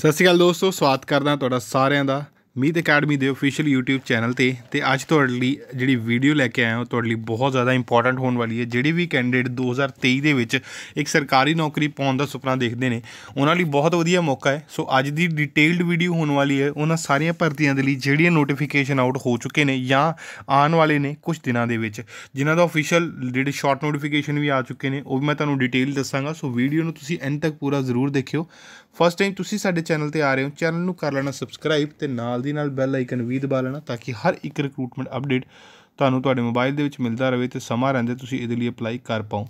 ਸਤਿ ਸ਼੍ਰੀ ਅਕਾਲ ਦੋਸਤੋ ਸਵਾਗਤ ਕਰਦਾ ਤੁਹਾਡਾ ਸਾਰਿਆਂ ਦਾ ਮੀਤ ਅਕੈਡਮੀ ਦੇ ਅਫੀਸ਼ੀਅਲ YouTube ਚੈਨਲ ਤੇ ਤੇ ਅੱਜ ਤੁਹਾਡੇ ਲਈ ਜਿਹੜੀ ਵੀਡੀਓ ਲੈ ਕੇ ਆਇਆ ਹਾਂ ਤੁਹਾਡੇ ਲਈ ਬਹੁਤ ਜ਼ਿਆਦਾ ਇੰਪੋਰਟੈਂਟ ਹੋਣ ਵਾਲੀ ਹੈ ਜਿਹੜੇ ਵੀ ਕੈਂਡੀਡੇਟ 2023 ਦੇ ਵਿੱਚ ਇੱਕ ਸਰਕਾਰੀ ਨੌਕਰੀ ਪਾਉਣ ਦਾ ਸੁਪਨਾ ਦੇਖਦੇ ਨੇ ਉਹਨਾਂ ਲਈ ਬਹੁਤ ਵਧੀਆ ਮੌਕਾ ਹੈ ਸੋ ਅੱਜ ਦੀ ਡਿਟੇਲਡ ਵੀਡੀਓ ਹੋਣ ਵਾਲੀ ਹੈ ਉਹਨਾਂ ਸਾਰੀਆਂ ਭਰਤੀਆਂ ਦੇ ਲਈ ਜਿਹੜੀਆਂ ਨੋਟੀਫਿਕੇਸ਼ਨ ਆਊਟ ਹੋ ਚੁੱਕੇ ਨੇ ਜਾਂ ਆਉਣ ਵਾਲੇ ਨੇ ਕੁਝ ਦਿਨਾਂ ਦੇ ਵਿੱਚ ਜਿਨ੍ਹਾਂ ਦਾ ਅਫੀਸ਼ੀਅਲ ਜਿਹੜੇ ਸ਼ਾਰਟ ਨੋਟੀਫਿਕੇਸ਼ਨ ਵੀ ਆ ਚੁੱਕੇ ਨੇ ਉਹ ਵੀ ਮੈਂ ਤੁਹਾਨੂੰ ਡਿਟੇਲ ਦੱਸਾਂਗਾ ਸੋ ਵੀਡੀਓ ਨੂੰ ਤੁਸੀਂ ਐਂਡ ਤੱਕ ਪੂਰਾ ਜ਼ਰੂਰ ਦੇਖਿਓ ਫਸਟ ਟਾਈਮ ਤੁਸੀਂ ਸਾਡੇ ਚੈਨਲ ਤੇ ਆ ਰਹੇ ਹੋ ਚੈਨਲ ਨੂੰ ਕਰ ਲੈਣਾ ਸਬਸਕ੍ਰਾਈਬ ਤੇ ਨਾਲ ਦੀ ਨਾਲ ਬੈਲ ਆਈਕਨ ਵੀ ਦਬਾ ਲੈਣਾ ਤਾਂ ਕਿ ਹਰ ਇੱਕ ਰਿਕਰੂਟਮੈਂਟ ਅਪਡੇਟ ਤੁਹਾਨੂੰ ਤੁਹਾਡੇ ਮੋਬਾਈਲ ਦੇ ਵਿੱਚ ਮਿਲਦਾ ਰਹੇ ਤੇ ਸਮਾਂ ਰਹਿੰਦੇ ਤੁਸੀਂ ਇਹਦੇ ਲਈ ਅਪਲਾਈ ਕਰ ਪਾਓ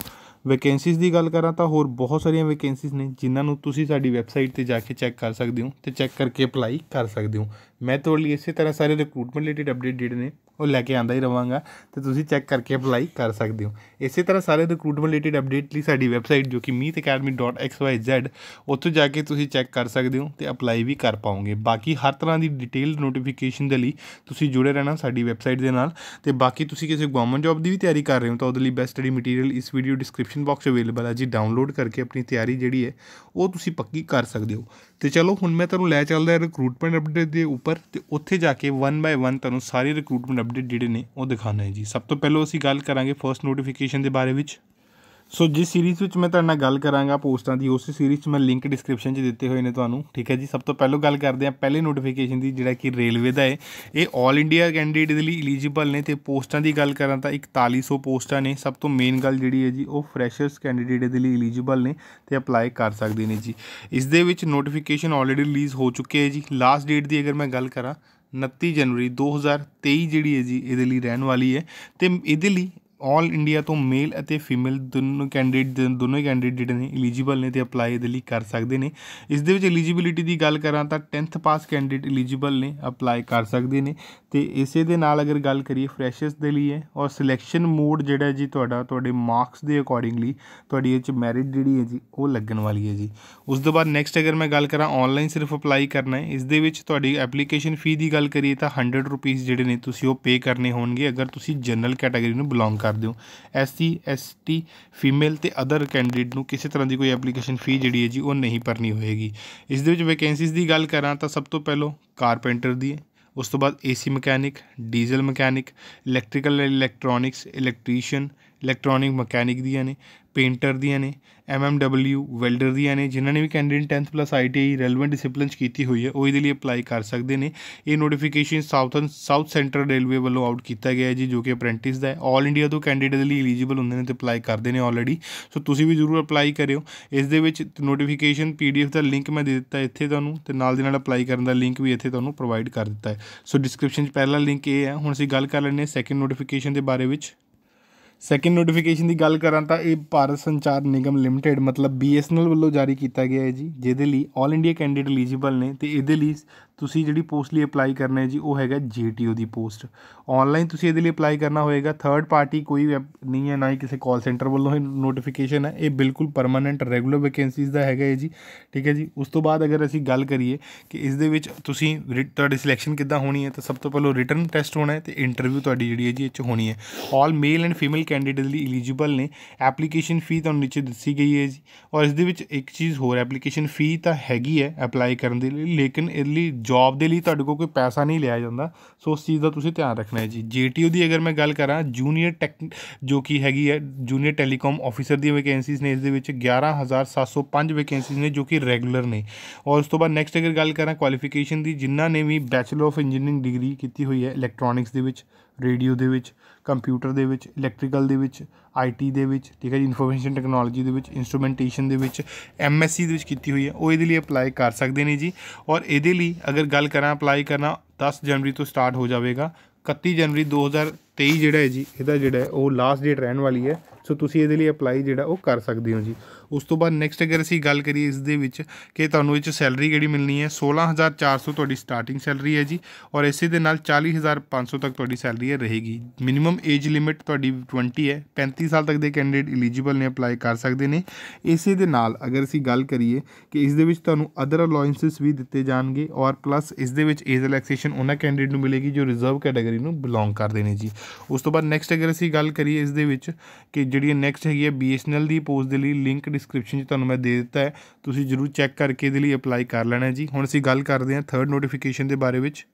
ਵੈਕੈਂਸੀਜ਼ ਦੀ ਗੱਲ ਕਰਾਂ ਤਾਂ ਹੋਰ ਬਹੁਤ ਸਾਰੀਆਂ ਵੈਕੈਂਸੀਜ਼ ਨੇ ਜਿਨ੍ਹਾਂ ਨੂੰ ਤੁਸੀਂ ਸਾਡੀ ਵੈਬਸਾਈਟ 'ਤੇ ਜਾ ਕੇ ਚੈੱਕ ਕਰ ਸਕਦੇ ਹੋ ਤੇ ਚੈੱਕ ਕਰਕੇ ਅਪਲਾਈ ਕਰ ਸਕਦੇ ਹੋ ਮੈਂ ਤੁਹਾਡੇ ਲਈ ਇਸੇ ਤਰ੍ਹਾਂ ਸਾਰੇ ਰਿਕਰੂਟਮੈਂਟ ਰਿਲੇਟਡ ਅਪਡੇਟ ਜਿਹੜੇ ਨੇ ਉਹ ਲੈ ਕੇ ਆਂਦਾ ਹੀ ਰਵਾਂਗਾ ਤੇ ਤੁਸੀਂ ਚੈੱਕ ਕਰਕੇ ਅਪਲਾਈ ਕਰ ਸਕਦੇ ਹੋ ਇਸੇ ਤਰ੍ਹਾਂ ਸਾਰੇ ਰਿਕਰੂਟਮੈਂਟ ਰਿਲੇਟਡ ਅਪਡੇਟ ਲਈ ਸਾਡੀ ਵੈਬਸਾਈਟ ਜੋ ਕਿ meetacademy.xyz ਉੱਥੇ ਜਾ ਕੇ ਤੁਸੀਂ ਚੈੱਕ ਕਰ ਸਕਦੇ ਹੋ ਤੇ ਅਪਲਾਈ ਵੀ ਕਰ ਪਾਓਗੇ ਬਾਕੀ ਹਰ ਤਰ੍ਹਾਂ ਦੀ ਡਿਟੇਲਡ ਨੋਟੀਫਿਕੇਸ਼ਨ ਦੇ ਲਈ ਤੁਸੀਂ ਜੁੜੇ ਰਹਿਣਾ ਸਾਡੀ ਵੈਬਸਾਈਟ ਦੇ ਨਾਲ ਤੇ ਬਾਕੀ ਤੁਸੀਂ ਕਿਸੇ ਗਵਰਨਮੈਂਟ ਜੌਬ ਦੀ ਵੀ ਤਿਆਰੀ ਕਰ ਰਹੇ ਹੋ ਤਾਂ ਉਹਦੇ ਲਈ ਬੈਸਟ ਸਟੱਡੀ ਮਟੀਰੀਅਲ ਇਸ video description description box available ਹੈ ਜੀ ਡਾਊਨਲੋਡ ਕਰਕੇ ਆਪਣੀ ਤਿਆਰੀ ਜਿਹੜੀ ਹੈ ਉਹ ਤੁਸੀਂ ਪੱਕੀ ਕਰ ਸਕਦੇ ਹੋ ਤੇ ਚਲੋ ਹੁਣ ਮੈਂ ਤੁਹਾਨੂੰ ਲੈ ਚੱਲਦਾ ਰਿਕਰੂਟਮੈਂਟ ਅਪਡੇਟ ਦੇ ਉੱਪਰ ਤੇ ਉੱਥੇ ਜਾ ਕੇ 1 ਬਾਈ 1 ਤੁਹਾਨੂੰ ਸਾਰੇ ਰਿਕਰੂਟਮੈਂਟ ਅਪਡੇਟ ਜਿਹੜੇ ਨੇ ਉਹ ਦਿਖਾਣਾ ਹੈ ਜੀ ਸਭ ਤੋਂ ਪਹਿਲਾਂ ਅਸੀਂ ਗੱਲ ਕਰਾਂਗੇ ਫਰਸਟ ਨੋਟੀਫਿਕੇਸ਼ਨ ਦੇ ਬਾਰੇ ਵਿੱਚ ਸੋ ਜਿਸ ਸੀਰੀਜ਼ ਵਿੱਚ ਮੈਂ ਤੁਹਾਡੇ ਨਾਲ ਗੱਲ ਕਰਾਂਗਾ ਪੋਸਟਾਂ ਦੀ ਉਸ ਸੀਰੀਜ਼ 'ਚ ਮੈਂ ਲਿੰਕ ਡਿਸਕ੍ਰਿਪਸ਼ਨ 'ਚ ਦਿੱਤੇ ਹੋਏ ਨੇ ਤੁਹਾਨੂੰ ਠੀਕ ਹੈ ਜੀ ਸਭ ਤੋਂ ਪਹਿਲਾਂ ਗੱਲ ਕਰਦੇ ਆ ਪਹਿਲੇ ਨੋਟੀਫਿਕੇਸ਼ਨ ਦੀ ਜਿਹੜਾ ਕਿ ਰੇਲਵੇ ਦਾ ਹੈ ਇਹ 올 ਇੰਡੀਆ ਕੈਂਡੀਡੇਟ ਦੇ ਲਈ ਐਲੀਜੀਬਲ ਨੇ ਤੇ ਪੋਸਟਾਂ ਦੀ ਗੱਲ ਕਰਾਂ ਤਾਂ 4100 ਪੋਸਟਾਂ ਨੇ ਸਭ ਤੋਂ ਮੇਨ ਗੱਲ ਜਿਹੜੀ ਹੈ ਜੀ ਉਹ ਫਰੈਸ਼ਰਸ ਕੈਂਡੀਡੇਟ ਦੇ ਲਈ ਐਲੀਜੀਬਲ ਨੇ ਤੇ ਅਪਲਾਈ ਕਰ ਸਕਦੇ ਨੇ ਜੀ ਇਸ ਦੇ ਵਿੱਚ ਨੋਟੀਫਿਕੇਸ਼ਨ ਆਲਰੇਡੀ ਰਿਲੀਜ਼ ਹੋ ਚੁੱਕੇ ਹੈ ਜੀ ਲਾਸਟ ਡੇਟ ਦੀ ਅਗਰ ਮੈਂ ਗੱਲ ਕਰਾਂ 29 ਜਨਵਰੀ 2023 ਜਿਹੜੀ ਹੈ ਜੀ ਇਹਦੇ ਲਈ ਰਹਿਣ ਵਾਲੀ ਹੈ ਤੇ ਇਹਦੇ ਲਈ ਆਲ ਇੰਡੀਆ ਤੋਂ ਮੇਲ ਅਤੇ ਫੀਮੇਲ ਦੋਨੋਂ ਕੈਂਡੀਡੇਟ ਦੋਨੋਂ ਕੈਂਡੀਡੇਟ ਨੇ ਐਲੀਜੀਬਲ ਨੇ ਤੇ ਅਪਲਾਈ ਦੇ ਲਈ ਕਰ ਸਕਦੇ ਨੇ ਇਸ ਦੇ ਵਿੱਚ ਐਲੀਜੀਬਿਲਟੀ ਦੀ ਗੱਲ ਕਰਾਂ ਤਾਂ 10th ਪਾਸ ਕੈਂਡੀਡੇਟ ਐਲੀਜੀਬਲ ਨੇ ਅਪਲਾਈ ਕਰ ਸਕਦੇ ਨੇ ਤੇ ਇਸੇ ਦੇ ਨਾਲ ਅਗਰ ਗੱਲ ਕਰੀਏ ਫਰੈਸ਼ਰਸ ਦੇ ਲਈ ਹੈ ਔਰ ਸਿਲੈਕਸ਼ਨ ਮੋਡ ਜਿਹੜਾ ਜੀ ਤੁਹਾਡਾ ਤੁਹਾਡੇ ਮਾਰਕਸ ਦੇ ਅਕੋਰਡਿੰਗਲੀ ਤੁਹਾਡੀ ਇਹ ਚ ਮੈਰਿਟ ਜਿਹੜੀ ਹੈ ਜੀ ਉਹ ਲੱਗਣ ਵਾਲੀ ਹੈ ਜੀ ਉਸ ਤੋਂ ਬਾਅਦ ਨੈਕਸਟ ਅਗਰ ਮੈਂ ਗੱਲ ਕਰਾਂ ਆਨਲਾਈਨ ਸਿਰਫ ਅਪਲਾਈ ਕਰਨਾ ਹੈ ਇਸ ਦੇ ਵਿੱਚ ਤੁਹਾਡੀ ਐਪਲੀਕੇਸ਼ਨ ਫੀ ਦੀ ਗੱਲ ਕਰੀਏ ਤਾਂ 100 ਰੁਪਏ ਜਿਹੜੇ ਨੇ ਤੁਸੀਂ ਉਹ ਪੇ ਕਰਨੇ ਹੋਣਗੇ ਅਗਰ ਤੁਸੀਂ ਜਨਰਲ ਕੈਟਾਗਰੀ ਨੂੰ ਬਿਲੋਂਗ ਕਰ ਕਰ ਹੋ ਐਸਸੀ ਐਸਟੀ ਫੀਮੇਲ ਤੇ ਅਦਰ ਕੈਂਡੀਡੇਟ ਨੂੰ ਕਿਸੇ ਤਰ੍ਹਾਂ ਦੀ ਕੋਈ ਐਪਲੀਕੇਸ਼ਨ ਫੀ ਜਿਹੜੀ ਹੈ ਜੀ ਉਹ ਨਹੀਂ ਭਰਨੀ ਹੋਏਗੀ ਇਸ ਦੇ ਵਿੱਚ ਵੈਕੈਂਸੀਜ਼ ਦੀ ਗੱਲ ਕਰਾਂ ਤਾਂ ਸਭ ਤੋਂ ਪਹਿਲਾਂ ਕਾਰਪੈਂਟਰ ਦੀ ਉਸ ਤੋਂ ਬਾਅਦ AC mechanic diesel mechanic electrical electronics electrician electronic mechanic ਦੀਆਂ ਨੇ ਪੇਂਟਰ ਦੀਆਂ ਨੇ ਐਮਐਮਡਬਲਯੂ ਵੈਲਡਰ ਦੀਆਂ ਨੇ ਜਿਨ੍ਹਾਂ ਨੇ ਵੀ candidate 10th plus ITI relevant disciplines ਕੀਤੀ ਹੋਈ ਹੈ ਉਹ ਇਹਦੇ ਲਈ ਅਪਲਾਈ ਕਰ ਸਕਦੇ ਨੇ ਇਹ notification southern south centre railway ਵੱਲੋਂ ਆਊਟ ਕੀਤਾ ਗਿਆ ਹੈ ਜੀ ਜੋ ਕਿ ਅਪ੍ਰੈਂਟਿਸ ਦਾ ਹੈ 올 ਇੰਡੀਆ ਤੋਂ ਕੈਂਡੀਡੇਟ ਲਈ ਐਲੀਜੀਬਲ ਹੁੰਦੇ ਨੇ ਤੇ ਅਪਲਾਈ ਕਰਦੇ ਨੇ ਆਲਰੇਡੀ ਸੋ ਤੁਸੀਂ ਵੀ ਜ਼ਰੂਰ ਅਪਲਾਈ ਕਰਿਓ ਇਸ ਦੇ ਵਿੱਚ ਨੋਟੀਫਿਕੇਸ਼ਨ ਪੀਡੀਐਫ ਦਾ ਲਿੰਕ ਮੈਂ ਦੇ ਦਿੱਤਾ ਇੱਥੇ ਤੁਹਾਨੂੰ ਤੇ ਨਾਲ ਦੇ ਨਾਲ ਅਪਲਾਈ ਕਰਨ ਦਾ ਲਿੰਕ ਵੀ ਇੱਥੇ ਤੁਹਾਨੂੰ ਪ੍ਰੋਵਾਈਡ ਕਰ ਦਿੱਤਾ ਹੈ ਸੋ ਡਿਸਕ੍ਰਿਪਸ਼ਨ 'ਚ ਪਹਿਲਾ ਲਿੰਕ ਇਹ ਹੈ ਹੁਣ ਅਸੀਂ ਗੱਲ ਕਰ ਲੈਂਦੇ ਹਾਂ ਸੈਕੰਡ ਨੋਟੀਫਿਕੇਸ਼ਨ ਦੇ ਬਾਰੇ ਵਿੱਚ ਸੈਕਿੰਡ ਨੋਟੀਫਿਕੇਸ਼ਨ ਦੀ ਗੱਲ ਕਰਾਂ ਤਾਂ ਇਹ ਭਾਰਤ ਸੰਚਾਰ ਨਿਗਮ ਲਿਮਟਿਡ ਮਤਲਬ ਬੀਐਸਐਨਐਲ ਵੱਲੋਂ ਜਾਰੀ ਕੀਤਾ ਗਿਆ ਹੈ ਜੀ ਜਿਹਦੇ ਲਈ 올 ਇੰਡੀਆ ਕੈਂਡੀਡੇਟ ਐਲੀਜੀਬਲ ਨੇ ਤੇ ਇਹਦੇ ਲਈ ਤੁਸੀਂ ਜਿਹੜੀ ਪੋਸਟ ਲਈ ਅਪਲਾਈ ਕਰਨਾ ਹੈ ਜੀ ਉਹ ਹੈਗਾ ਜੀਟੀਓ ਦੀ ਪੋਸਟ ਆਨਲਾਈਨ ਤੁਸੀਂ ਇਹਦੇ ਲਈ ਅਪਲਾਈ ਕਰਨਾ ਹੋਏਗਾ ਥਰਡ ਪਾਰਟੀ ਕੋਈ ਨਹੀਂ ਹੈ ਨਾ ਹੀ ਕਿਸੇ ਕਾਲ ਸੈਂਟਰ ਵੱਲੋਂ ਇਹ ਨੋਟੀਫਿਕੇਸ਼ਨ ਹੈ ਇਹ ਬਿਲਕੁਲ ਪਰਮਨੈਂਟ ਰੈਗੂਲਰ ਵੈਕੈਂਸੀਜ਼ ਦਾ ਹੈਗਾ ਹੈ ਜੀ ਠੀਕ ਹੈ ਜੀ ਉਸ ਤੋਂ ਬਾਅਦ ਅਗਰ ਅਸੀਂ ਗੱਲ ਕਰੀਏ ਕਿ ਇਸ ਦੇ ਵਿੱਚ ਤੁਸੀਂ ਤੁਹਾਡੀ ਸਿਲੈਕਸ਼ਨ ਕਿੱਦਾਂ ਹੋਣੀ ਹੈ ਤਾਂ ਸਭ ਤੋਂ ਪਹਿਲਾਂ ਰਿਟਰਨ ਟੈਸਟ ਹੋਣਾ ਹੈ ਤੇ ਇੰਟਰਵਿਊ ਤੁਹਾਡੀ ਜਿਹੜੀ ਹੈ ਜੀ ਇਹ ਚ ਹੋਣੀ ਹੈ all male and female candidate ਲਈ ਐਲੀਜੀਬਲ ਨੇ ਐਪਲੀਕੇਸ਼ਨ ਫੀ ਤੁਹਾਨੂੰ ਨੀਚੇ ਦੱਸੀ ਗਈ ਹੈ ਜੀ ਔਰ ਇਸ ਦੇ ਵਿੱਚ ਇੱਕ ਚੀਜ਼ ਹੋਰ ਐਪਲੀਕੇਸ਼ਨ ਫੀ ਤਾਂ ਹੈਗੀ ਹੈ ਅਪਲਾਈ ਕਰਨ ਦੇ ਲਈ ਲੇਕਿਨ ਇਹ ਲਈ ਜੌਬ ਦੇ ਲਈ ਤੁਹਾਡੇ ਕੋਲ ਕੋਈ ਪੈਸਾ ਨਹੀਂ ਲਿਆ ਜਾਂਦਾ ਸੋ ਉਸ ਚੀਜ਼ ਦਾ ਤੁਸੀਂ ਧਿਆਨ ਰੱਖਣਾ ਹੈ ਜੀ ਜੀਟੀਓ ਦੀ ਅਗਰ ਮੈਂ ਗੱਲ ਕਰਾਂ ਜੂਨੀਅਰ ਟੈਕ ਜੋ ਕਿ ਹੈਗੀ ਹੈ ਜੂਨੀਅਰ ਟੈਲੀਕਾਮ ਆਫੀਸਰ ਦੀ ਵੈਕੈਂਸੀਜ਼ ਨੇ ਇਸ ਦੇ ਵਿੱਚ 11705 ਵੈਕੈਂਸੀਜ਼ ਨੇ ਜੋ ਕਿ ਰੈਗੂਲਰ ਨੇ ਔਰ ਉਸ ਤੋਂ ਬਾਅਦ ਨੈਕਸਟ ਅਗਰ ਗੱਲ ਕਰਾਂ ਕੁਆਲੀਫਿਕੇਸ਼ਨ ਦੀ ਜਿਨ੍ਹਾਂ ਨੇ ਵੀ ਬੈਚਲਰ ਆਫ ਇੰਜੀਨੀਅਰਿੰਗ ਡਿਗਰੀ ਕੀਤੀ ਹੋਈ ਹੈ ਇਲੈਕਟ੍ਰੋਨਿਕਸ ਦੇ ਵਿੱਚ ਰੇਡੀਓ ਦੇ ਵਿੱਚ ਕੰਪਿਊਟਰ ਦੇ ਵਿੱਚ ਇਲੈਕਟ੍ਰੀਕਲ ਦੇ ਵਿੱਚ ਆਈਟੀ ਦੇ ਵਿੱਚ ਠੀਕ ਹੈ ਜੀ ਇਨਫੋਰਮੇਸ਼ਨ ਟੈਕਨੋਲੋਜੀ ਦੇ ਵਿੱਚ ਇਨਸਟਰੂਮੈਂਟੇਸ਼ਨ ਦੇ ਵਿੱਚ ਐਮਐਸਸੀ ਦੇ ਵਿੱਚ ਕੀਤੀ ਹੋਈ ਹੈ ਉਹ ਇਹਦੇ ਲਈ ਅਪਲਾਈ ਕਰ ਸਕਦੇ ਨੇ ਜੀ ਔਰ ਇਹਦੇ ਲਈ ਅਗਰ ਗੱਲ ਕਰਾਂ ਅਪਲਾਈ ਕਰਨਾ 10 ਜਨਵਰੀ ਤੋਂ ਸਟਾਰਟ ਹੋ ਜਾਵੇਗਾ 31 ਜਨਵਰੀ 2023 ਜਿਹੜਾ ਹੈ ਜੀ ਇਹਦਾ ਜਿਹੜਾ ਉਹ ਲਾਸਟ ਡੇਟ ਰਹਿਣ ਵਾਲੀ ਹੈ ਸੋ ਤੁਸੀਂ ਇਹਦੇ ਲਈ ਅਪਲਾਈ ਜਿਹੜਾ ਉਹ ਕਰ ਸਕਦੇ ਹੋ ਜੀ ਉਸ ਤੋਂ ਬਾਅਦ ਨੈਕਸਟ ਅਗਰ ਅਸੀਂ ਗੱਲ ਕਰੀਏ ਇਸ ਦੇ ਵਿੱਚ ਕਿ ਤੁਹਾਨੂੰ ਇਹ ਚ ਸੈਲਰੀ ਕਿਹੜੀ ਮਿਲਣੀ ਹੈ 16400 ਤੁਹਾਡੀ ਸਟਾਰਟਿੰਗ ਸੈਲਰੀ ਹੈ ਜੀ ਔਰ ਇਸੇ ਦੇ ਨਾਲ 40500 ਤੱਕ ਤੁਹਾਡੀ ਸੈਲਰੀ ਰਹੇਗੀ ਮਿਨੀਮਮ ਏਜ ਲਿਮਿਟ ਤੁਹਾਡੀ 20 ਹੈ 35 ਸਾਲ ਤੱਕ ਦੇ ਕੈਂਡੀਡੇਟ ਐਲੀਜੀਬਲ ਨੇ ਅਪਲਾਈ ਕਰ ਸਕਦੇ ਨੇ ਇਸੇ ਦੇ ਨਾਲ ਅਗਰ ਅਸੀਂ ਗੱਲ ਕਰੀਏ ਕਿ ਇਸ ਦੇ ਵਿੱਚ ਤੁਹਾਨੂੰ ਅਦਰ ਅਲਾਉਂਸਸ ਵੀ ਦਿੱਤੇ ਜਾਣਗੇ ਔਰ ਪਲੱਸ ਇਸ ਦੇ ਵਿੱਚ ਏਜ ਰਿਲੈਕਸੇਸ਼ਨ ਉਹਨਾਂ ਕੈਂਡੀਡੇਟ ਨੂੰ ਮਿਲੇਗੀ ਜੋ ਰਿਜ਼ਰਵ ਕੈਟਾਗਰੀ ਨੂੰ ਬਿਲੋਂਗ ਕਰਦੇ ਨੇ ਜੀ ਉਸ ਤੋਂ ਬਾਅਦ ਨੈਕਸਟ ਅਗਰ ਅਸੀਂ ਗੱਲ ਕਰੀਏ ਇਸ ਦੇ ਵਿੱਚ ਕਿ ਜਿਹੜੀ ਨੈਕਸਟ ਹੈਗੀ ਹੈ ਬੀਐਸਐਨਐਲ ਦੀ ਪੋਸਟ ਦੇ ਲਈ ਲਿੰਕਡ ਡਿਸਕ੍ਰਿਪਸ਼ਨ 'ਚ ਤੁਹਾਨੂੰ ਮੈਂ ਦੇ ਦਿੱਤਾ ਹੈ ਤੁਸੀਂ ਜਰੂਰ ਚੈੱਕ ਕਰਕੇ ਇਹਦੇ ਲਈ ਅਪਲਾਈ ਕਰ ਲੈਣਾ ਜੀ ਹੁਣ ਅਸੀਂ ਗੱਲ ਕਰਦੇ ਹਾਂ ਥਰਡ ਨੋਟੀਫਿਕੇਸ਼ਨ ਦੇ ਬਾਰੇ ਵਿੱਚ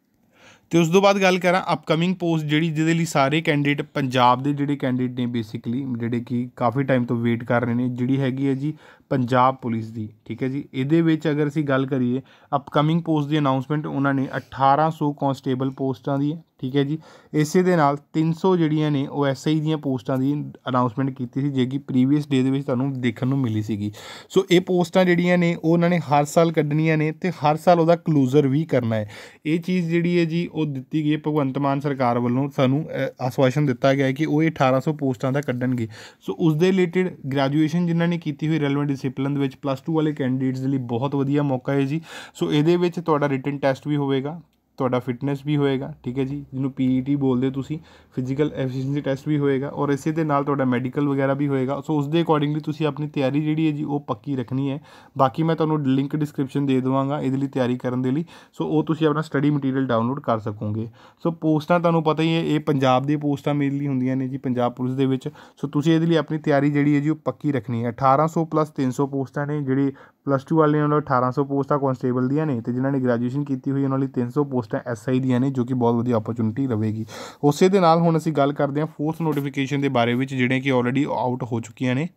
ਤੇ ਉਸ ਤੋਂ ਬਾਅਦ ਗੱਲ ਕਰਾਂ ਅਪਕਮਿੰਗ ਪੋਸਟ ਜਿਹੜੀ ਜਿਹਦੇ ਲਈ ਸਾਰੇ ਕੈਂਡੀਡੇਟ ਪੰਜਾਬ ਦੇ ਜਿਹੜੇ ਕੈਂਡੀਡੇਟ ਨੇ ਬੇਸਿਕਲੀ ਜਿਹੜੇ ਕਿ ਕਾਫੀ ਟਾਈਮ ਤੋਂ ਵੇਟ ਕਰ ਰਹੇ ਨੇ ਜਿਹੜੀ ਹੈਗੀ ਹੈ ਜੀ ਪੰਜਾਬ ਪੁਲਿਸ ਦੀ ਠੀਕ ਹੈ ਜੀ ਇਹਦੇ ਵਿੱਚ ਅਗਰ ਅਸੀਂ ਗੱਲ ਕਰੀਏ ਅਪਕਮਿੰਗ ਪੋਸਟ ਦੀ ਅਨਾਉਂਸਮੈਂਟ ਉਹਨਾਂ ਨੇ 1800 ਕਨਸਟੇਬਲ ਪੋਸਟਾਂ ਦੀ ਠੀਕ ਹੈ ਜੀ ਇਸੇ ਦੇ ਨਾਲ 300 ਜਿਹੜੀਆਂ ਨੇ ਉਹ ਐਸਆਈ ਦੀਆਂ ਪੋਸਟਾਂ ਦੀ ਅਨਾਉਂਸਮੈਂਟ ਕੀਤੀ ਸੀ ਜੇ ਕਿ ਪ੍ਰੀਵੀਅਸ ਡੇ ਦੇ ਵਿੱਚ ਤੁਹਾਨੂੰ ਦੇਖਣ ਨੂੰ ਮਿਲੀ ਸੀਗੀ ਸੋ ਇਹ ਪੋਸਟਾਂ ਜਿਹੜੀਆਂ ਨੇ ਉਹ ਉਹਨਾਂ ਨੇ ਹਰ ਸਾਲ ਕੱਢਣੀਆਂ ਨੇ ਤੇ ਹਰ ਸਾਲ ਉਹਦਾ ਕਲੋਜ਼ਰ ਵੀ ਕਰਨਾ ਹੈ ਇਹ ਚੀਜ਼ ਜਿਹੜੀ ਹੈ ਜੀ ਉਹ ਦਿੱਤੀ ਗਈ ਹੈ ਭਗਵੰਤ ਮਾਨ ਸਰਕਾਰ ਵੱਲੋਂ ਸਾਨੂੰ ਆਸਵਾਸ਼ਨ ਦਿੱਤਾ ਗਿਆ ਹੈ ਕਿ ਉਹ 1800 ਪੋਸਟਾਂ ਦਾ ਕੱਢਣਗੇ ਸੋ ਉਸ ਦੇ ਰਿਲੇਟਡ ਗ੍ਰੈਜੂਏਸ਼ਨ ਜਿਨ੍ਹਾਂ ਨੇ ਕੀਤੀ ਹੋਈ ਰੈਲੇਵੈਂਟ ਡਿਸਪਲਿਨ ਦੇ ਵਿੱਚ ਪਲੱਸ 2 ਵਾਲੇ ਕੈਂਡੀਡੇਟਸ ਦੇ ਲਈ ਬਹੁਤ ਵਧੀਆ ਮੌਕਾ ਹੈ ਜੀ ਸੋ ਇਹਦੇ ਵਿੱਚ ਤੁਹਾਡਾ ਰਿਟਨ ਟੈਸਟ ਵੀ ਹੋਵੇਗਾ ਤੁਹਾਡਾ ਫਿਟਨੈਸ ਵੀ ਹੋਏਗਾ ਠੀਕ ਹੈ ਜੀ ਜਿਹਨੂੰ ਪੀਈਟੀ e ਬੋਲਦੇ ਤੁਸੀਂ ਫਿਜ਼ੀਕਲ ਐਫੀਸ਼ੀਐਂਸੀ ਟੈਸਟ ਵੀ ਹੋਏਗਾ ਔਰ ਇਸੇ ਦੇ ਨਾਲ ਤੁਹਾਡਾ ਮੈਡੀਕਲ ਵਗੈਰਾ ਵੀ ਹੋਏਗਾ ਸੋ ਉਸ ਦੇ ਅਕੋਰਡਿੰਗਲੀ ਤੁਸੀਂ ਆਪਣੀ ਤਿਆਰੀ ਜਿਹੜੀ ਹੈ ਜੀ ਉਹ ਪੱਕੀ ਰੱਖਣੀ ਹੈ ਬਾਕੀ ਮੈਂ ਤੁਹਾਨੂੰ ਲਿੰਕ ਡਿਸਕ੍ਰਿਪਸ਼ਨ ਦੇ ਦਵਾਂਗਾ ਇਹਦੇ ਲਈ ਤਿਆਰੀ ਕਰਨ ਦੇ ਲਈ ਸੋ ਉਹ ਤੁਸੀਂ ਆਪਣਾ ਸਟੱਡੀ ਮਟੀਰੀਅਲ ਡਾਊਨਲੋਡ ਕਰ ਸਕੋਗੇ ਸੋ ਪੋਸਟਾਂ ਤੁਹਾਨੂੰ ਪਤਾ ਹੀ ਹੈ ਇਹ ਪੰਜਾਬ ਦੀ ਪੋਸਟਾਂ ਮੇਲੀ ਹੁੰਦੀਆਂ ਨੇ ਜੀ ਪੰਜਾਬ ਪੁਲਿਸ ਦੇ ਵਿੱਚ ਸੋ ਤੁਸੀਂ ਇਹਦੇ ਲਈ ਆਪਣੀ ਤਿਆਰੀ ਜਿਹੜੀ ਹੈ ਜੀ ਉਹ ਪੱਕੀ ਰੱਖਣੀ ਹੈ 1800 ਪਲੱਸ 300 ਪੋਸਟਾਂ ਨੇ ਜਿਹੜੇ ਪਲੱਸ 2 ਵਾਲਿਆਂ ਨਾਲ 1800 ਪੋਸਟਾਂ ਕਨਸਟੇਬਲ ਦੀਆਂ ਨੇ ਤੇ ਜਿਨ੍ਹਾਂ ਨੇ ਗ੍ਰੈਜੂਏਸ਼ਨ ਕੀਤੀ ਹੋਈ ਉਹਨਾਂ ਲਈ 300 ਪੋਸਟਾਂ ਐਸਆਈ ਦੀਆਂ ਨੇ ਜੋ ਕਿ ਬਹੁਤ ਵਧੀਆ ਓਪਰਚੁਨਿਟੀ ਰਹੇਗੀ ਉਸੇ ਦੇ ਨਾਲ ਹੁਣ ਅਸੀਂ ਗੱਲ ਕਰਦੇ ਹਾਂ ਫੋਰਥ ਨੋਟੀਫਿਕੇਸ਼ਨ ਦੇ ਬਾਰੇ ਵਿੱਚ ਜਿਹੜੇ ਕਿ ਆਲਰੇਡੀ ਆਊਟ ਹੋ ਚੁੱਕੀਆਂ ਨੇ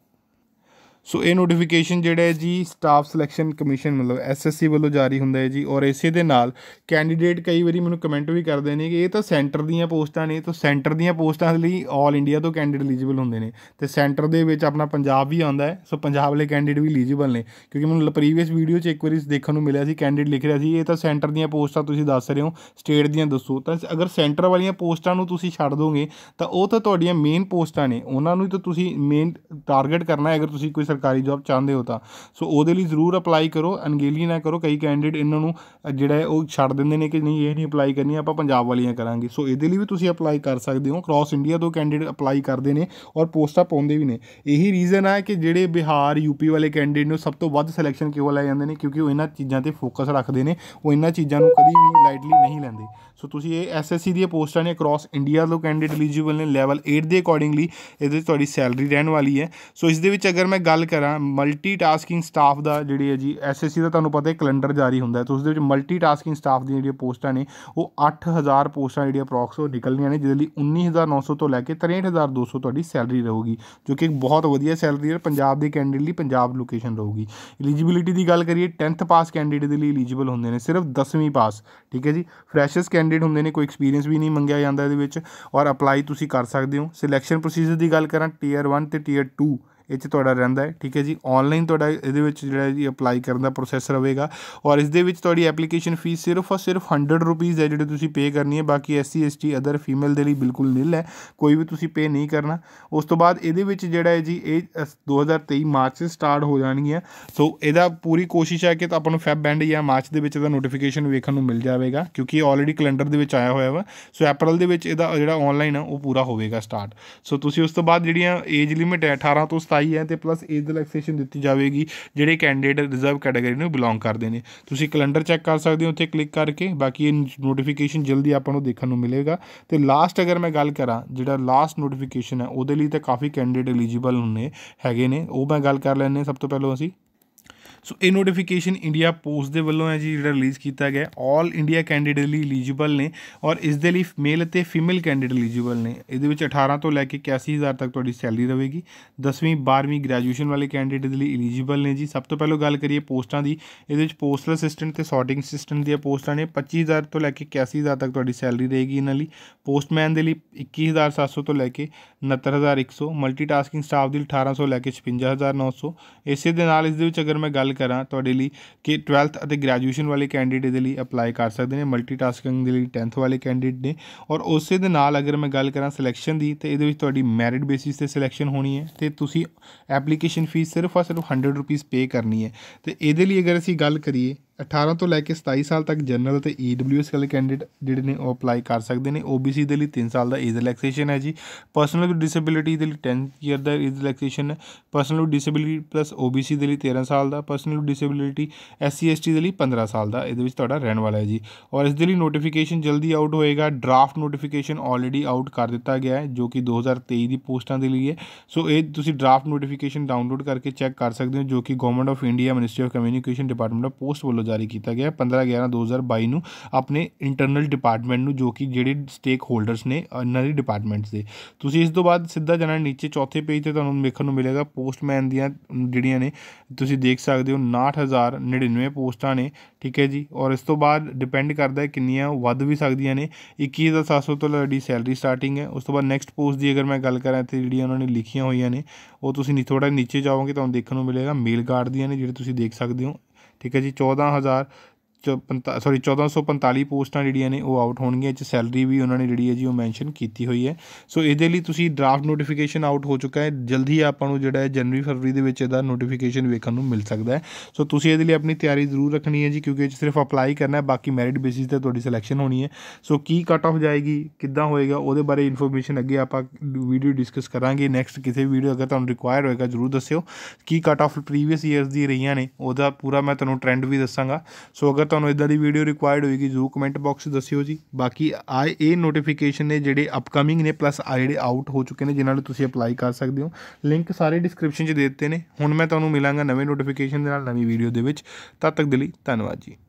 ਸੋ ਇਹ ਨੋਟੀਫਿਕੇਸ਼ਨ ਜਿਹੜਾ ਹੈ ਜੀ ਸਟਾਫ ਸਿਲੈਕਸ਼ਨ ਕਮਿਸ਼ਨ ਮਤਲਬ ਐਸਐਸਸੀ ਵੱਲੋਂ ਜਾਰੀ ਹੁੰਦਾ ਹੈ ਜੀ ਔਰ ਇਸੇ ਦੇ ਨਾਲ ਕੈਂਡੀਡੇਟ ਕਈ ਵਾਰੀ ਮੈਨੂੰ ਕਮੈਂਟ ਵੀ ਕਰਦੇ ਨੇ ਕਿ ਇਹ ਤਾਂ ਸੈਂਟਰ ਦੀਆਂ ਪੋਸਟਾਂ ਨੇ ਤਾਂ ਸੈਂਟਰ ਦੀਆਂ ਪੋਸਟਾਂ ਲਈ 올 ਇੰਡੀਆ ਤੋਂ ਕੈਂਡੀਡੇਟ ਐਲੀਜੀਬਲ ਹੁੰਦੇ ਨੇ ਤੇ ਸੈਂਟਰ ਦੇ ਵਿੱਚ ਆਪਣਾ ਪੰਜਾਬ ਵੀ ਆਉਂਦਾ ਹੈ ਸੋ ਪੰਜਾਬ ਲਈ ਕੈਂਡੀਡੇਟ ਵੀ ਐਲੀਜੀਬਲ ਨੇ ਕਿਉਂਕਿ ਮੈਨੂੰ ਪ੍ਰੀਵੀਅਸ ਵੀਡੀਓ 'ਚ ਇੱਕ ਵਾਰੀ ਦੇਖਣ ਨੂੰ ਮਿਲਿਆ ਸੀ ਕੈਂਡੀਡੇਟ ਲਿਖ ਰਿਹਾ ਸੀ ਇਹ ਤਾਂ ਸੈਂਟਰ ਦੀਆਂ ਪੋਸਟਾਂ ਤੁਸੀਂ ਦੱਸ ਰਹੇ ਹੋ ਸਟੇਟ ਦੀਆਂ ਦੱਸੋ ਤਾਂ ਅਗਰ ਸੈਂਟਰ ਵਾਲੀਆਂ ਪੋਸਟਾਂ ਨੂੰ ਤੁਸੀਂ ਛੱਡ ਦੋਗੇ ਤਾਂ ਉਹ ਤਾਂ ਤੁਹਾਡੀਆਂ ਮੇਨ ਪੋਸਟਾਂ ਨੇ ਉਹਨਾਂ ਨੂੰ ਤਾਂ ਤੁਸੀਂ ਮੇਨ ਟਾਰਗੇਟ ਕਰਨਾ ਹੈ ਅਗਰ ਤੁਸੀਂ ਕੋਈ ਸਰਕਾਰੀ ਜੌਬ ਚਾਹੁੰਦੇ ਹੋ ਤਾਂ ਸੋ ਉਹਦੇ ਲਈ ਜ਼ਰੂਰ ਅਪਲਾਈ ਕਰੋ ਅਨਗੇਲੀ ਨਾ ਕਰੋ ਕਈ ਕੈਂਡੀਡੇਟ ਇਹਨਾਂ ਨੂੰ ਜਿਹੜਾ ਹੈ ਉਹ ਛੱਡ ਦਿੰਦੇ ਨੇ ਕਿ ਨਹੀਂ ਇਹ ਨਹੀਂ ਅਪਲਾਈ ਕਰਨੀ ਆਪਾਂ ਪੰਜਾਬ ਵਾਲੀਆਂ ਕਰਾਂਗੇ ਸੋ ਇਹਦੇ ਲਈ ਵੀ ਤੁਸੀਂ ਅਪਲਾਈ ਕਰ ਸਕਦੇ ਹੋ ਕ੍ਰਾਸ ਇੰਡੀਆ ਤੋਂ ਕੈਂਡੀਡੇਟ ਅਪਲਾਈ ਕਰਦੇ ਨੇ ਔਰ ਪੋਸਟਾਂ ਪਾਉਂਦੇ ਵੀ ਨੇ ਇਹੀ ਰੀਜ਼ਨ ਆ ਕਿ ਜਿਹੜੇ ਬਿਹਾਰ ਯੂਪੀ ਵਾਲੇ ਕੈਂਡੀਡੇਟ ਨੂੰ ਸਭ ਤੋਂ ਵੱਧ ਸਿਲੈਕਸ਼ਨ ਕਿਉਂ ਲਾਏ ਜਾਂਦੇ ਨੇ ਕਿਉਂਕਿ ਉਹ ਇਹਨਾਂ ਚੀਜ਼ਾਂ ਤੇ ਫੋਕਸ ਰੱਖਦੇ ਨੇ ਉਹ ਇਹਨਾਂ ਚੀਜ਼ਾਂ ਨੂੰ ਕਦੀ ਵੀ ਲਾਈਟਲੀ ਨਹੀਂ ਲੈਂਦੇ ਸੋ ਤੁਸੀਂ ਇਹ ਐਸਐਸਸੀ ਦੀਆਂ ਪੋਸਟਾਂ ਨੇ ਅਕ੍ਰੋਸ ਇੰਡੀਆ ਲੋ ਕੈਂਡੀਡੇਟ ਐਲੀਜੀਬਲ ਨੇ ਲੈਵਲ 8 ਦੇ ਅਕੋਰਡਿੰਗਲੀ ਇਹਦੇ ਤੁਹਾਡੀ ਸੈਲਰੀ ਰਹਿਣ ਵਾਲੀ ਹੈ ਸੋ ਇਸ ਦੇ ਵਿੱਚ ਅਗਰ ਮੈਂ ਗੱਲ ਕਰਾਂ ਮਲਟੀ ਟਾਸਕਿੰਗ ਸਟਾਫ ਦਾ ਜਿਹੜੀ ਹੈ ਜੀ ਐਸਐਸਸੀ ਦਾ ਤੁਹਾਨੂੰ ਪਤਾ ਹੈ ਕੈਲੰਡਰ ਜਾਰੀ ਹੁੰਦਾ ਹੈ ਸੋ ਉਸ ਦੇ ਵਿੱਚ ਮਲਟੀ ਟਾਸਕਿੰਗ ਸਟਾਫ ਦੀਆਂ ਜਿਹੜੀਆਂ ਪੋਸਟਾਂ ਨੇ ਉਹ 8000 ਪੋਸਟਾਂ ਜਿਹੜੀਆਂ ਅਪਰੋਕਸ ਉਹ ਨਿਕਲਣੀਆਂ ਨੇ ਜਿਹਦੇ ਲਈ 19900 ਤੋਂ ਲੈ ਕੇ 63200 ਤੁਹਾਡੀ ਸੈਲਰੀ ਰਹੂਗੀ ਜੋ ਕਿ ਇੱਕ ਬਹੁਤ ਵਧੀਆ ਸੈਲਰੀ ਹੈ ਪੰਜਾਬ ਦੇ ਕੈਂਡੀਡੇਟ ਲਈ ਪੰਜਾਬ ਲੋਕੇਸ਼ਨ ਰਹੂਗੀ ਐਲੀਜੀਬਿਲਟੀ ਦੀ ਗੱਲ ਕਰੀਏ 10th ਪਾਸ ਕੈਂਡੀਡੇਟ ਦੇ ਲਈ ਐਲੀਜੀਬਲ ਹੁੰਦੇ ਨੇ ਸਿਰਫ 10ਵੀਂ ਪਾਸ ਠੀਕ ਹੈ ਜੀ ਫਰੈਸ਼ਰਸ ਕੈਂਡੀਡੇਟ ਹੁੰਦੇ ਨੇ ਕੋਈ ਐਕਸਪੀਰੀਅੰਸ ਵੀ ਨਹੀਂ ਮੰਗਿਆ ਜਾਂਦਾ ਇਹਦੇ ਵਿੱਚ ਔਰ ਅਪਲਾਈ ਤੁਸੀਂ ਕਰ ਸਕਦੇ ਹੋ ਸਿਲੈਕਸ਼ਨ ਪ੍ਰੋਸੀਜਰ ਦੀ ਗੱਲ ਕਰਾਂ ਟੀਅਰ 1 ਤੇ ਟੀਅਰ 2 ਇਹ 'ਚ ਤੁਹਾਡਾ ਰਹਿੰਦਾ ਹੈ ਠੀਕ ਹੈ ਜੀ ਆਨਲਾਈਨ ਤੁਹਾਡਾ ਇਹਦੇ ਵਿੱਚ ਜਿਹੜਾ ਜੀ ਅਪਲਾਈ ਕਰਨ ਦਾ ਪ੍ਰੋਸੈਸ ਰਹੇਗਾ ਔਰ ਇਸ ਦੇ ਵਿੱਚ ਤੁਹਾਡੀ ਐਪਲੀਕੇਸ਼ਨ ਫੀਸ ਸਿਰਫ ਔਰ ਸਿਰਫ 100 ਰੁਪਏ ਹੈ ਜਿਹੜੇ ਤੁਸੀਂ ਪੇ ਕਰਨੀ ਹੈ ਬਾਕੀ ਐਸਸੀ ਐਸਟੀ ਅਦਰ ਫੀਮੇਲ ਦੇ ਲਈ ਬਿਲਕੁਲ ਨਿਲ ਹੈ ਕੋਈ ਵੀ ਤੁਸੀਂ ਪੇ ਨਹੀਂ ਕਰਨਾ ਉਸ ਤੋਂ ਬਾਅਦ ਇਹਦੇ ਵਿੱਚ ਜਿਹੜਾ ਹੈ ਜੀ ਇਹ 2023 ਮਾਰਚ ਸੇ ਸਟਾਰਟ ਹੋ ਜਾਣੀ ਹੈ ਸੋ ਇਹਦਾ ਪੂਰੀ ਕੋਸ਼ਿਸ਼ ਹੈ ਕਿ ਆਪਾਂ ਨੂੰ ਫੈਬ ਐਂਡ ਜਾਂ ਮਾਰਚ ਦੇ ਵਿੱਚ ਇਹਦਾ ਨੋਟੀਫਿਕੇਸ਼ਨ ਵੇਖਣ ਨੂੰ ਮਿਲ ਜਾਵੇਗਾ ਕਿਉਂਕਿ ਆਲਰੇਡੀ ਕੈਲੰਡਰ ਦੇ ਵਿੱਚ ਆਇਆ ਹੋਇਆ ਵਾ ਸੋ ਅਪ੍ਰੈਲ ਦੇ ਵਿੱਚ ਇਹਦਾ ਜਿਹੜਾ ਆਨਲਾਈਨ ਹੈ ਉਹ ਪੂਰਾ ਹੋਵੇਗਾ ਸਟਾਰਟ ਸੋ ਤੁਸੀਂ ਉਸ ਤੋਂ ਬਾਅਦ ਜਿਹੜੀਆਂ ਏਜ ਲਿਮਿਟ ਹੈ 18 ਤੋਂ ਪਾਈ ਹੈ ਤੇ ਪਲੱਸ ਏਜ ਰਿਲੈਕਸੇਸ਼ਨ ਦਿੱਤੀ ਜਾਵੇਗੀ ਜਿਹੜੇ ਕੈਂਡੀਡੇਟ ਰਿਜ਼ਰਵ ਕੈਟਾਗਰੀ ਨੂੰ ਬਿਲੋਂਗ ਕਰਦੇ ਨੇ ਤੁਸੀਂ ਕੈਲੰਡਰ ਚੈੱਕ ਕਰ ਸਕਦੇ ਹੋ ਉੱਥੇ ਕਲਿੱਕ ਕਰਕੇ ਬਾਕੀ ਇਹ ਨੋਟੀਫਿਕੇਸ਼ਨ ਜਲਦੀ ਆਪਾਂ ਨੂੰ ਦੇਖਣ ਨੂੰ ਮਿਲੇਗਾ ਤੇ ਲਾਸਟ ਅਗਰ ਮੈਂ ਗੱਲ ਕਰਾਂ ਜਿਹੜਾ ਲਾਸਟ ਨੋਟੀਫਿਕੇਸ਼ਨ ਹੈ ਉਹਦੇ ਲਈ ਤਾਂ ਕਾਫੀ ਕੈਂਡੀਡੇਟ ਐਲੀਜੀਬਲ ਹੁੰਨੇ ਹੈਗੇ ਨੇ ਉਹ ਮੈਂ ਗੱਲ ਕਰ ਲੈਣੇ ਸਭ ਤੋਂ ਪਹਿਲਾਂ ਅਸੀਂ ਸੋ ਇਹ ਨੋਟੀਫਿਕੇਸ਼ਨ ਇੰਡੀਆ ਪੋਸਟ ਦੇ ਵੱਲੋਂ ਹੈ ਜੀ ਜਿਹੜਾ ਰਿਲੀਜ਼ ਕੀਤਾ ਗਿਆ ਆਲ ਇੰਡੀਆ ਕੈਂਡੀਡੇਟ ਲਈ ਐਲੀਜੀਬਲ ਨੇ ਔਰ ਇਸ ਦੇ ਲਈ ਮੇਲ ਅਤੇ ਫੀਮੇਲ ਕੈਂਡੀਡੇਟ ਐਲੀਜੀਬਲ ਨੇ ਇਹਦੇ ਵਿੱਚ 18 ਤੋਂ ਲੈ ਕੇ 81000 ਤੱਕ ਤੁਹਾਡੀ ਸੈਲਰੀ ਰਹੇਗੀ 10ਵੀਂ 12ਵੀਂ ਗ੍ਰੈਜੂਏਸ਼ਨ ਵਾਲੇ ਕੈਂਡੀਡੇਟ ਦੇ ਲਈ ਐਲੀਜੀਬਲ ਨੇ ਜੀ ਸਭ ਤੋਂ ਪਹਿਲਾਂ ਗੱਲ ਕਰੀਏ ਪੋਸਟਾਂ ਦੀ ਇਹਦੇ ਵਿੱਚ ਪੋਸਟਲ ਅਸਿਸਟੈਂਟ ਤੇ ਸੌਰਟਿੰਗ ਅਸਿਸਟੈਂਟ ਦੀਆਂ ਪੋਸਟਾਂ ਨੇ 25000 ਤੋਂ ਲੈ ਕੇ 81000 ਤੱਕ ਤੁਹਾਡੀ ਸੈਲਰੀ ਰਹੇਗੀ ਇਹਨਾਂ ਲਈ ਪੋਸਟਮੈਨ ਦੇ ਲਈ 21700 ਤੋਂ ਲੈ ਕੇ 69100 ਮਲਟੀਟਾਸਕਿੰਗ ਸਟਾਫ ਦੇ ਲਈ 1800 ਲੈ ਕੇ 56900 ਇਸੇ ਦੇ ਨਾਲ ਇਸ ਦੇ ਵਿੱਚ ਅਗਰ ਮੈਂ ਗੱਲ ਕਰਾਂ ਤੁਹਾਡੇ ਲਈ ਕਿ 12th ਅਤੇ ਗ੍ਰੈਜੂਏਸ਼ਨ ਵਾਲੇ ਕੈਂਡੀਡੇਟ ਦੇ ਲਈ ਅਪਲਾਈ ਕਰ ਸਕਦੇ ਨੇ ਮਲਟੀਟਾਸਕਿੰਗ ਦੇ ਲਈ 10th ਵਾਲੇ ਕੈਂਡੀਡੇਟ ਨੇ ਔਰ ਉਸੇ ਦੇ ਨਾਲ ਅਗਰ ਮੈਂ ਗੱਲ ਕਰਾਂ ਸਿਲੈਕਸ਼ਨ ਦੀ ਤੇ ਇਹਦੇ ਵਿੱਚ ਤੁਹਾਡੀ ਮੈਰਿਟ ਬੇਸਿਸ ਤੇ ਸਿਲੈਕਸ਼ਨ ਹੋਣੀ ਹੈ ਤੇ ਤੁਸੀਂ ਐਪਲੀਕੇਸ਼ਨ ਫੀਸ ਸਿਰਫ ਸਿਰਫ 100 ਰੁਪਏ ਪੇ ਕਰਨੀ ਹੈ ਤੇ ਇਹਦੇ ਲਈ ਅਗਰ ਅਸੀਂ ਗੱਲ ਕਰੀਏ 18 ਤੋਂ ਲੈ ਕੇ 27 ਸਾਲ ਤੱਕ ਜਨਰਲ ਤੇ EWS ਕਲ ਕੈਂਡੀਡੇਟ ਜਿਹੜੇ ਨੇ ਉਹ ਅਪਲਾਈ ਕਰ ਸਕਦੇ ਨੇ OBC ਦੇ ਲਈ 3 ਸਾਲ ਦਾ ਏਜ ਰਿਲੈਕਸੇਸ਼ਨ ਹੈ ਜੀ ਪਰਸਨਲ ਡਿਸੇਬਿਲਟੀ ਦੇ ਲਈ 10 ਇਅਰ ਦਾ ਏਜ ਰਿਲੈਕਸੇਸ਼ਨ ਹੈ ਪਰਸਨਲ ਡਿਸੇਬਿਲਟੀ ਪਲੱਸ OBC ਦੇ ਲਈ 13 ਸਾਲ ਦਾ ਪਰਸਨਲ ਡਿਸੇਬਿਲਟੀ SC ST ਦੇ ਲਈ 15 ਸਾਲ ਦਾ ਇਹਦੇ ਵਿੱਚ ਤੁਹਾਡਾ ਰਹਿਣ ਵਾਲਾ ਹੈ ਜੀ ਔਰ ਇਸ ਦੇ ਲਈ ਨੋਟੀਫਿਕੇਸ਼ਨ ਜਲਦੀ ਆਊਟ ਹੋਏਗਾ ਡਰਾਫਟ ਨੋਟੀਫਿਕੇਸ਼ਨ ਆਲਰੇਡੀ ਆਊਟ ਕਰ ਦਿੱਤਾ ਗਿਆ ਹੈ ਜੋ ਕਿ 2023 ਦੀ ਪੋਸਟਾਂ ਦੇ ਲਈ ਹੈ ਸੋ ਇਹ ਤੁਸੀਂ ਡਰਾਫਟ ਨੋਟੀਫਿਕੇਸ਼ਨ ਡਾਊਨਲੋਡ ਕਰਕੇ ਚੈੱਕ ਕਰ ਸਕਦੇ ਹੋ ਜੋ ਕਿ government of India ministry of communication department of post ਵੱਲੋਂ ਜਾਰੀ ਕੀਤਾ ਗਿਆ 15 11 2022 ਨੂੰ ਆਪਣੇ ਇੰਟਰਨਲ ਡਿਪਾਰਟਮੈਂਟ ਨੂੰ ਜੋ ਕਿ ਜਿਹੜੇ ਸਟੇਕ ਹੋਲਡਰਸ ਨੇ ਇਹਨਾਂ ਦੇ ਡਿਪਾਰਟਮੈਂਟਸ ਦੇ ਤੁਸੀਂ ਇਸ ਤੋਂ ਬਾਅਦ ਸਿੱਧਾ ਜਾਣਾ ਨੀਚੇ ਚੌਥੇ ਪੇਜ ਤੇ ਤੁਹਾਨੂੰ ਵੇਖਣ ਨੂੰ ਮਿਲੇਗਾ ਪੋਸਟਮੈਨ ਦੀਆਂ ਜਿਹੜੀਆਂ ਨੇ ਤੁਸੀਂ ਦੇਖ ਸਕਦੇ ਹੋ 69099 ਪੋਸਟਾਂ ਨੇ ਠੀਕ ਹੈ ਜੀ ਔਰ ਇਸ ਤੋਂ ਬਾਅਦ ਡਿਪੈਂਡ ਕਰਦਾ ਹੈ ਕਿੰਨੀਆਂ ਵੱਧ ਵੀ ਸਕਦੀਆਂ ਨੇ 21700 ਤੋਂ ਲੜੀ ਸੈਲਰੀ ਸਟਾਰਟਿੰਗ ਹੈ ਉਸ ਤੋਂ ਬਾਅਦ ਨੈਕਸਟ ਪੋਸਟ ਦੀ ਅਗਰ ਮੈਂ ਗੱਲ ਕਰਾਂ ਤੇ ਜਿਹੜੀਆਂ ਉਹਨਾਂ ਨੇ ਲਿਖੀਆਂ ਹੋਈਆਂ ਨੇ ਉਹ ਤੁਸੀਂ ਥੋੜਾ ਨੀਚੇ ਜਾਓਗੇ ਤੁਹਾਨੂੰ ਦੇਖਣ ਨੂੰ ਮਿਲੇਗਾ ਮੇਲ ਗਾਰਡ ਦੀਆਂ ਨੇ ਜਿਹੜੇ ਤੁਸੀਂ ਦੇਖ ਸਕਦੇ ਹੋ ਠੀਕ ਹੈ ਜੀ 14000 ਪੰਤਾ ਸੌਰੀ 1445 ਪੋਸਟਾਂ ਜਿਹੜੀਆਂ ਨੇ ਉਹ ਆਊਟ ਹੋਣਗੀਆਂ ਚ ਸੈਲਰੀ ਵੀ ਉਹਨਾਂ ਨੇ ਜਿਹੜੀ ਹੈ ਜੀ ਉਹ ਮੈਂਸ਼ਨ ਕੀਤੀ ਹੋਈ ਹੈ ਸੋ ਇਹਦੇ ਲਈ ਤੁਸੀਂ ਡਰਾਫਟ ਨੋਟੀਫਿਕੇਸ਼ਨ ਆਊਟ ਹੋ ਚੁੱਕਾ ਹੈ ਜਲਦੀ ਆਪਾਂ ਨੂੰ ਜਿਹੜਾ ਹੈ ਜਨਵਰੀ ਫਰਵਰੀ ਦੇ ਵਿੱਚ ਇਹਦਾ ਨੋਟੀਫਿਕੇਸ਼ਨ ਵੇਖਣ ਨੂੰ ਮਿਲ ਸਕਦਾ ਹੈ ਸੋ ਤੁਸੀਂ ਇਹਦੇ ਲਈ ਆਪਣੀ ਤਿਆਰੀ ਜ਼ਰੂਰ ਰੱਖਣੀ ਹੈ ਜੀ ਕਿਉਂਕਿ ਇਹ ਸਿਰਫ ਅਪਲਾਈ ਕਰਨਾ ਹੈ ਬਾਕੀ ਮੈਰਿਟ ਬੇਸਿਸ ਤੇ ਤੁਹਾਡੀ ਸਿਲੈਕਸ਼ਨ ਹੋਣੀ ਹੈ ਸੋ ਕੀ ਕੱਟ ਆਫ ਜਾਏਗੀ ਕਿੱਦਾਂ ਹੋਏਗਾ ਉਹਦੇ ਬਾਰੇ ਇਨਫੋਰਮੇਸ਼ਨ ਅੱਗੇ ਆਪਾਂ ਵੀਡੀਓ ਡਿਸਕਸ ਕਰਾਂਗੇ ਨੈਕਸਟ ਕਿਸੇ ਵੀਡੀਓ ਅਗਰ ਤੁਹਾਨੂੰ ਰਿਕੁਆਇਰ ਹੋਏਗਾ ਜ਼ਰੂਰ ਦੱਸਿਓ ਕੀ ਕੱਟ ਆਫ ਪ੍ਰੀਵੀਅਸ ਈਅਰਸ ਦੀ ਰਹੀਆਂ ਨੇ ਉਹਦਾ ਪੂਰਾ ਮੈਂ ਤੁਹਾਨੂੰ ਟ੍ਰੈਂਡ ਵੀ ਦੱਸਾਂਗਾ ਸੋ ਅਗਰ ਤੁਹਾਨੂੰ ਇਦਾਂ ਦੀ ਵੀਡੀਓ ਰਿਕੁਆਇਰਡ ਹੋਏਗੀ ਜ਼ਰੂਰ ਕਮੈਂਟ ਬਾਕਸ ਦੱਸਿਓ ਜੀ ਬਾਕੀ ਆ ਇਹ ਨੋਟੀਫਿਕੇਸ਼ਨ ਨੇ ਜਿਹੜੇ ਅਪਕਮਿੰਗ ਨੇ ਪਲੱਸ ਆ ਜਿਹੜੇ ਆਊਟ ਹੋ ਚੁੱਕੇ ਨੇ ਜਿਨ੍ਹਾਂ ਨੂੰ ਤੁਸੀਂ ਅਪਲਾਈ ਕਰ ਸਕਦੇ ਹੋ ਲਿੰਕ ਸਾਰੇ ਡਿਸਕ੍ਰਿਪਸ਼ਨ 'ਚ ਦੇ ਦਿੱਤੇ ਨੇ ਹੁਣ ਮੈਂ ਤੁਹਾਨੂੰ ਮਿਲਾਂਗਾ ਨਵੇਂ ਨੋਟੀਫਿਕੇਸ਼ਨ ਦੇ ਨਾਲ ਨਵੀਂ ਵੀਡੀਓ ਦੇ ਵਿੱਚ ਤਦ ਤੱਕ ਦੇ ਲਈ ਧੰਨਵਾਦ ਜੀ